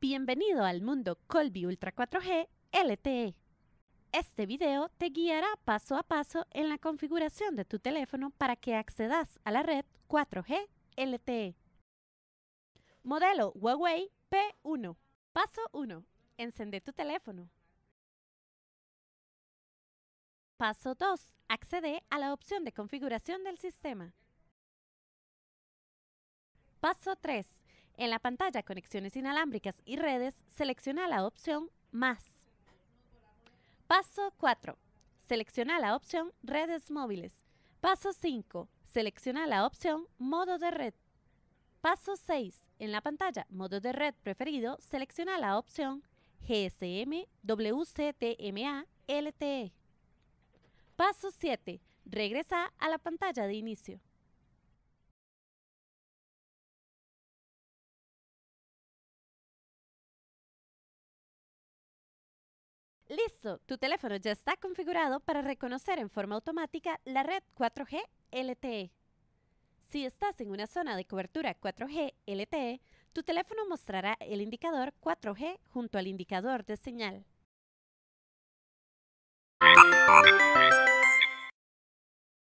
Bienvenido al mundo Colby Ultra 4G LTE. Este video te guiará paso a paso en la configuración de tu teléfono para que accedas a la red 4G LTE. Modelo Huawei P1. Paso 1. Encende tu teléfono. Paso 2. Accede a la opción de configuración del sistema. Paso 3. En la pantalla Conexiones inalámbricas y redes, selecciona la opción Más. Paso 4. Selecciona la opción Redes móviles. Paso 5. Selecciona la opción Modo de red. Paso 6. En la pantalla Modo de red preferido, selecciona la opción GSM, WCTMA, LTE. Paso 7. Regresa a la pantalla de inicio. Listo, tu teléfono ya está configurado para reconocer en forma automática la red 4G LTE. Si estás en una zona de cobertura 4G LTE, tu teléfono mostrará el indicador 4G junto al indicador de señal.